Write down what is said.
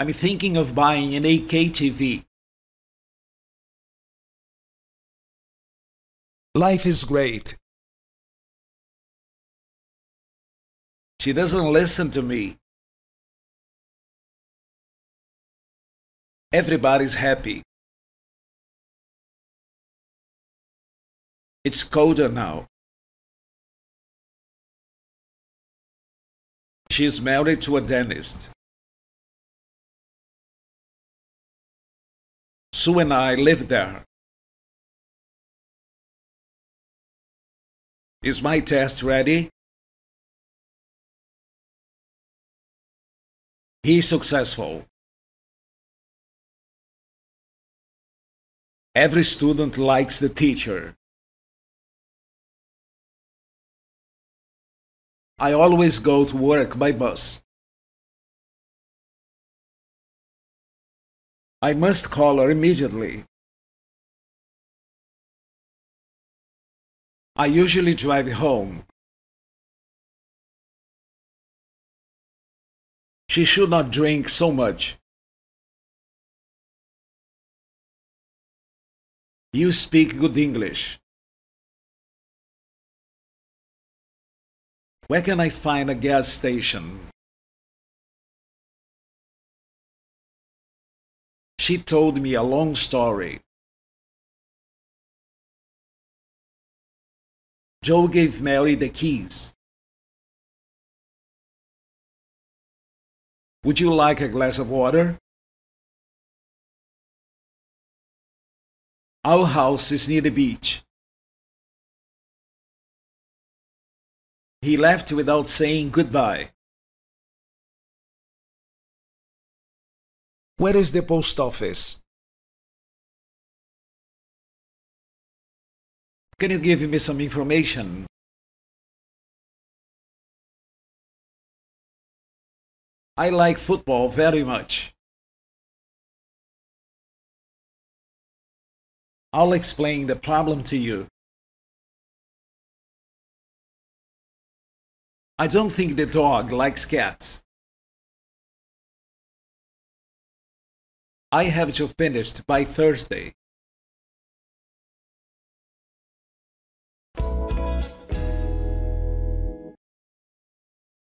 I'm thinking of buying an 8K TV. Life is great. She doesn't listen to me. Everybody's happy. It's colder now. She's married to a dentist. Sue and I live there. Is my test ready? He's successful. Every student likes the teacher. I always go to work by bus. I must call her immediately. I usually drive home. She should not drink so much. You speak good English. Where can I find a gas station? She told me a long story. Joe gave Mary the keys. Would you like a glass of water? Our house is near the beach. He left without saying goodbye. Where is the post office? Can you give me some information? I like football very much. I'll explain the problem to you. I don't think the dog likes cats. I have to finish by Thursday.